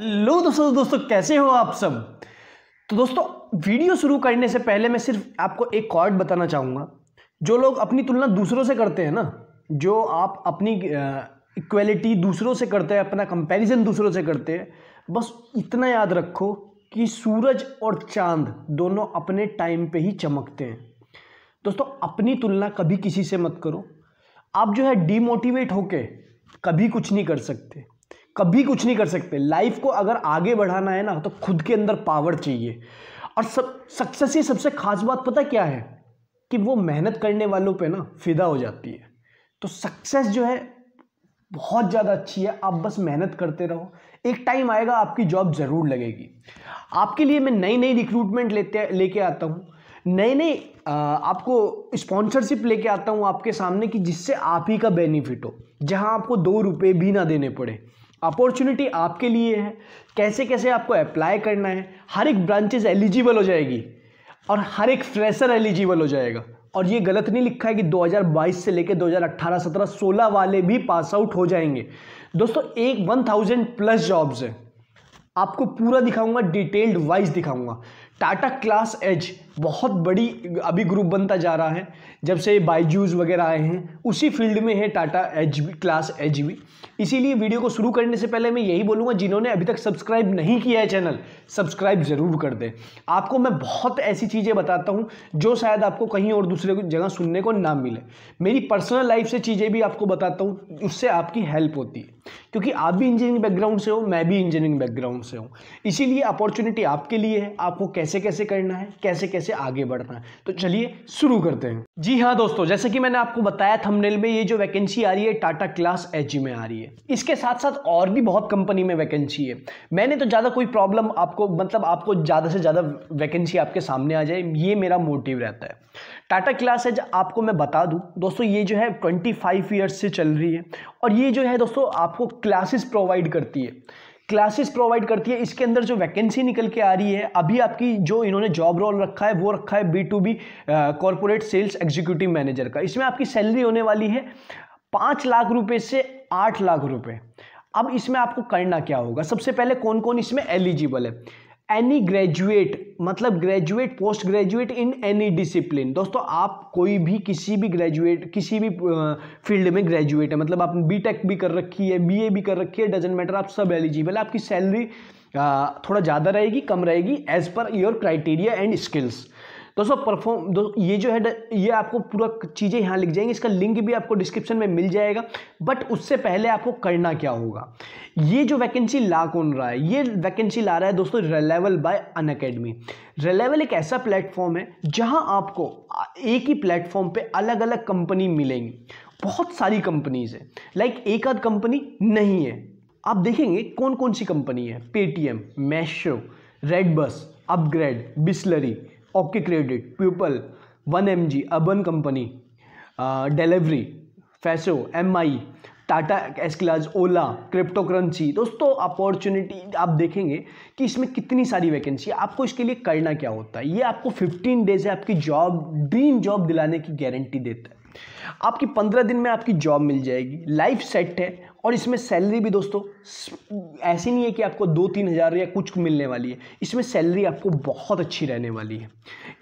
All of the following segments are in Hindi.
हेलो दोस्तों तो दोस्तों कैसे हो आप सब तो दोस्तों वीडियो शुरू करने से पहले मैं सिर्फ आपको एक कॉर्ड बताना चाहूँगा जो लोग अपनी तुलना दूसरों से करते हैं ना जो आप अपनी इक्वलिटी दूसरों से करते हैं अपना कंपैरिजन दूसरों से करते हैं बस इतना याद रखो कि सूरज और चांद दोनों अपने टाइम पर ही चमकते हैं दोस्तों अपनी तुलना कभी किसी से मत करो आप जो है डीमोटिवेट होके कभी कुछ नहीं कर सकते कभी कुछ नहीं कर सकते लाइफ को अगर आगे बढ़ाना है ना तो खुद के अंदर पावर चाहिए और सब सक्सेस की सबसे खास बात पता क्या है कि वो मेहनत करने वालों पे ना फिदा हो जाती है तो सक्सेस जो है बहुत ज़्यादा अच्छी है आप बस मेहनत करते रहो एक टाइम आएगा आपकी जॉब ज़रूर लगेगी आपके लिए मैं नई नई रिक्रूटमेंट लेते लेके आता हूँ नए नए आपको स्पॉन्सरशिप लेके आता हूँ आपके सामने कि जिससे आप ही का बेनिफिट हो जहाँ आपको दो रुपये भी ना देने पड़े अपॉर्चुनिटी आपके लिए है कैसे कैसे आपको अप्लाई करना है हर एक ब्रांचेज एलिजिबल हो जाएगी और हर एक फ्रेशर एलिजिबल हो जाएगा और ये गलत नहीं लिखा है कि 2022 से लेकर 2018 17 16 वाले भी पास आउट हो जाएंगे दोस्तों एक 1000 प्लस जॉब्स हैं आपको पूरा दिखाऊंगा डिटेल्ड वाइज दिखाऊंगा टाटा क्लास एज बहुत बड़ी अभी ग्रुप बनता जा रहा है जब से बाईजूज वगैरह आए हैं उसी फील्ड में है टाटा एच क्लास एच इसीलिए वीडियो को शुरू करने से पहले मैं यही बोलूँगा जिन्होंने अभी तक सब्सक्राइब नहीं किया है चैनल सब्सक्राइब ज़रूर कर दें आपको मैं बहुत ऐसी चीज़ें बताता हूँ जो शायद आपको कहीं और दूसरे जगह सुनने को ना मिले मेरी पर्सनल लाइफ से चीज़ें भी आपको बताता हूँ उससे आपकी हेल्प होती है क्योंकि आप भी इंजीनियरिंग बैकग्राउंड से हो मैं भी इंजीनियरिंग बैकग्राउंड से हूँ इसीलिए अपॉर्चुनिटी आपके लिए है आपको कैसे कैसे करना है कैसे कैसे से आगे बढ़ना है तो चलिए शुरू करते हैं जी हाँ दोस्तों जैसे कि मैंने आपको बताया थंबनेल में ये जो वैकेंसी आ रही है टाटा क्लास एच में आ रही है इसके साथ साथ और भी बहुत कंपनी में वैकेंसी है मैंने तो ज़्यादा कोई प्रॉब्लम आपको मतलब आपको ज़्यादा से ज़्यादा वैकेंसी आपके सामने आ जाए ये मेरा मोटिव रहता है टाटा क्लास एज आपको मैं बता दूं दोस्तों ये जो है 25 फाइव से चल रही है और ये जो है दोस्तों आपको क्लासेस प्रोवाइड करती है क्लासेस प्रोवाइड करती है इसके अंदर जो वैकेंसी निकल के आ रही है अभी आपकी जो इन्होंने जॉब रोल रखा है वो रखा है B to B corporate sales executive manager का इसमें आपकी सैलरी होने वाली है पाँच लाख रुपए से आठ लाख रुपए अब इसमें आपको करना क्या होगा सबसे पहले कौन कौन इसमें एलिजिबल है एनी ग्रेजुएट मतलब graduate post graduate in any discipline दोस्तों आप कोई भी किसी भी ग्रेजुएट किसी भी फील्ड में ग्रेजुएट है मतलब आपने बी टेक भी कर रखी है बी ए भी कर रखी है डजेंट मैटर आप सब एलिजिबल है आपकी सैलरी थोड़ा ज़्यादा रहेगी कम रहेगी एज पर योर क्राइटेरिया एंड स्किल्स दोस्तों परफॉर्म दो ये जो है ये आपको पूरा चीज़ें यहाँ लिख जाएंगी इसका लिंक भी आपको डिस्क्रिप्शन में मिल जाएगा बट उससे पहले आपको करना क्या होगा ये जो वैकेंसी ला कौन रहा है ये वैकेंसी ला रहा है दोस्तों रेलेवल बाय अन अकेडमी रेलेवल एक ऐसा प्लेटफॉर्म है जहां आपको एक ही प्लेटफॉर्म पे अलग अलग कंपनी मिलेंगी बहुत सारी कंपनीज है लाइक एक आध कंपनी नहीं है आप देखेंगे कौन कौन सी कंपनी है Paytm Meesho redBus upGrad Bisleri okay credit प्यूपल one M G Urban Company delivery फैसो एम आई टाटा एस्किलाज ओला क्रिप्टो करेंसी दोस्तों अपॉर्चुनिटी आप देखेंगे कि इसमें कितनी सारी वैकेंसी है आपको इसके लिए करना क्या होता है ये आपको 15 डेज है आपकी जॉब ड्रीम जॉब दिलाने की गारंटी देता है आपकी पंद्रह दिन में आपकी जॉब मिल जाएगी लाइफ सेट है और इसमें सैलरी भी दोस्तों ऐसी नहीं है कि आपको दो तीन हज़ार या कुछ मिलने वाली है इसमें सैलरी आपको बहुत अच्छी रहने वाली है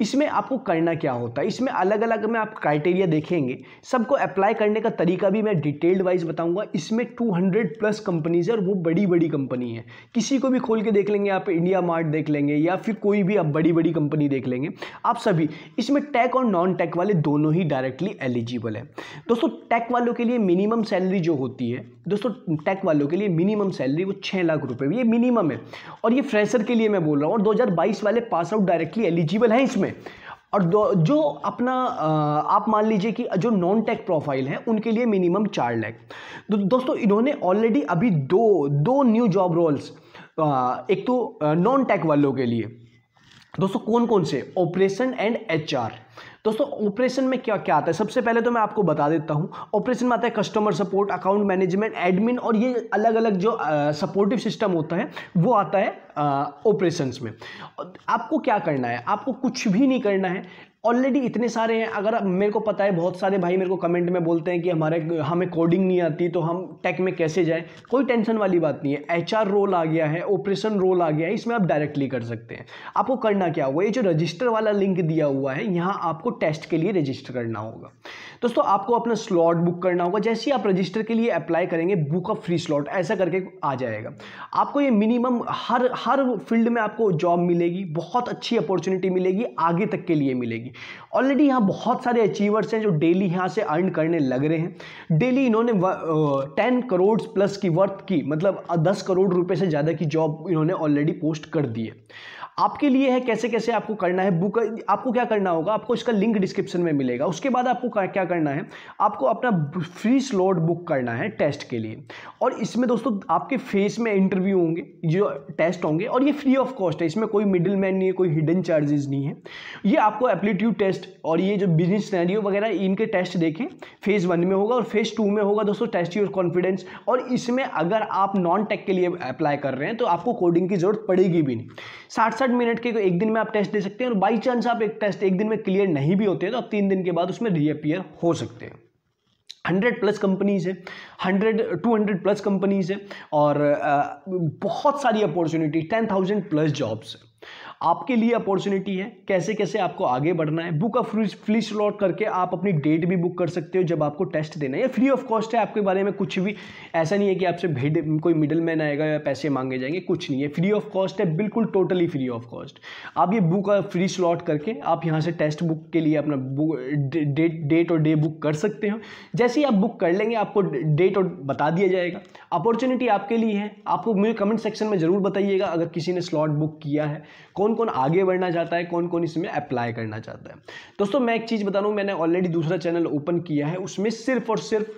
इसमें आपको करना क्या होता है इसमें अलग अलग में आप क्राइटेरिया देखेंगे सबको अप्लाई करने का तरीका भी मैं डिटेल्ड वाइज बताऊंगा इसमें 200 प्लस कंपनीज है और वो बड़ी बड़ी कंपनी है किसी को भी खोल के देख लेंगे आप इंडिया मार्ट देख लेंगे या फिर कोई भी आप बड़ी बड़ी कंपनी देख लेंगे आप सभी इसमें टेक और नॉन टेक वाले दोनों ही डायरेक्टली एलिजिबल है दोस्तों टेक वालों के लिए मिनिमम सैलरी जो होती है दोस्तों टेक वालों के लिए मिनिमम सैलरी वो छः लाख रुपये ये मिनिमम है और ये फ्रेशर के लिए मैं बोल रहा हूँ और 2022 वाले पास आउट डायरेक्टली एलिजिबल हैं इसमें और जो अपना आप मान लीजिए कि जो नॉन टेक प्रोफाइल हैं उनके लिए मिनिमम चार लैख तो दोस्तों इन्होंने ऑलरेडी अभी दो दो न्यू जॉब रोल्स एक तो नॉन टेक वालों के लिए दोस्तों कौन कौन से ऑपरेशन एंड एचआर दोस्तों ऑपरेशन में क्या क्या आता है सबसे पहले तो मैं आपको बता देता हूँ ऑपरेशन में आता है customer support account management admin और ये अलग अलग जो सपोर्टिव सिस्टम होता है वो आता है ऑपरेशन में आपको क्या करना है आपको कुछ भी नहीं करना है ऑलरेडी इतने सारे हैं अगर मेरे को पता है बहुत सारे भाई मेरे को कमेंट में बोलते हैं कि हमारे हमें कोडिंग नहीं आती तो हम टेक में कैसे जाएं कोई टेंशन वाली बात नहीं है एच रोल आ गया है ऑपरेशन रोल आ गया है इसमें आप डायरेक्टली कर सकते हैं आपको करना क्या हुआ ये जो रजिस्टर वाला लिंक दिया हुआ है यहाँ आपको आपको टेस्ट के लिए रजिस्टर करना होगा दोस्तों आपको अपना स्लॉट बुक करना होगा जैसे ही आप रजिस्टर के लिए अप्लाई करेंगे बुक ऑफ फ्री स्लॉट ऐसा करके आ जाएगा आपको ये मिनिमम हर हर फील्ड में आपको जॉब मिलेगी बहुत अच्छी अपॉर्चुनिटी मिलेगी आगे तक के लिए मिलेगी ऑलरेडी यहाँ बहुत सारे अचीवर्स हैं जो डेली यहाँ से अर्न करने लग रहे हैं डेली इन्होंने टेन करोड़ प्लस की वर्थ की मतलब दस करोड़ रुपये से ज़्यादा की जॉब इन्होंने ऑलरेडी पोस्ट कर दी है आपके लिए है कैसे कैसे आपको करना है बुक आपको क्या करना होगा आपको इसका लिंक डिस्क्रिप्शन में मिलेगा उसके बाद आपको क्या करना है आपको अपना फ्री स्लॉट बुक करना है टेस्ट के लिए और इसमें दोस्तों आपके फेस में इंटरव्यू होंगे जो टेस्ट होंगे और ये फ्री ऑफ कॉस्ट है इसमें कोई मिडिल मैन नहीं है कोई हिडन चार्जेस नहीं है ये आपको एप्लीट्यूड टेस्ट और ये जो बिजनेस सिनेरियो वगैरह इनके टेस्ट देखें फेज़ वन में होगा और फेज़ टू में होगा दोस्तों टेस्ट योर कॉन्फिडेंस और इसमें अगर आप नॉन टेक के लिए अप्लाई कर रहे हैं तो आपको कोडिंग की ज़रूरत पड़ेगी भी नहीं साठ साठ मिनट के एक दिन में आप टेस्ट दे सकते हैं और बाई चांस आप एक टेस्ट एक दिन में क्लियर नहीं भी होते हैं तो आप तीन दिन के बाद उसमें रीअपियर हो सकते हैं हंड्रेड प्लस कंपनीज है hundred to hundred plus companies है और बहुत सारी opportunity ten thousand plus jobs है आपके लिए अपॉर्चुनिटी है कैसे कैसे आपको आगे बढ़ना है बुक ऑफ फ्री स्लॉट करके आप अपनी डेट भी बुक कर सकते हो जब आपको टेस्ट देना है या फ्री ऑफ कॉस्ट है आपके बारे में कुछ भी ऐसा नहीं है कि आपसे भेड कोई मिडल मैन आएगा या पैसे मांगे जाएंगे कुछ नहीं है फ्री ऑफ कॉस्ट है बिल्कुल टोटली फ्री ऑफ कॉस्ट आप ये बुक फ्री स्लॉट करके आप यहाँ से टेस्ट बुक के लिए अपना डेट डेट और डे बुक कर सकते हो जैसे ही आप बुक कर लेंगे आपको डेट और बता दिया जाएगा अपॉर्चुनिटी आपके लिए है आपको मुझे कमेंट सेक्शन में ज़रूर बताइएगा अगर किसी ने स्लॉट बुक किया है कौन कौन कौन आगे बढ़ना चाहता है कौन कौन इसमें अप्लाई करना चाहता है दोस्तों मैं एक चीज़ बता रहा हूँ मैंने ऑलरेडी दूसरा चैनल ओपन किया है उसमें सिर्फ और सिर्फ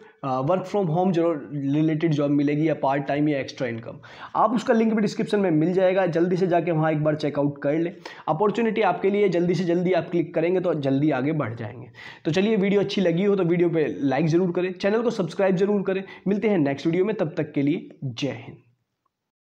वर्क फ्रॉम होम जो रिलेटेड जॉब मिलेगी या पार्ट टाइम या एक्स्ट्रा इनकम आप उसका लिंक भी डिस्क्रिप्शन में मिल जाएगा जल्दी से जाके वहाँ एक बार चेकआउट कर लें अपॉर्चुनिटी आपके लिए जल्दी से जल्दी आप क्लिक करेंगे तो जल्दी आगे बढ़ जाएंगे तो चलिए वीडियो अच्छी लगी हो तो वीडियो पर लाइक ज़रूर करें चैनल को सब्सक्राइब जरूर करें मिलते हैं नेक्स्ट वीडियो में तब तक के लिए जय हिंद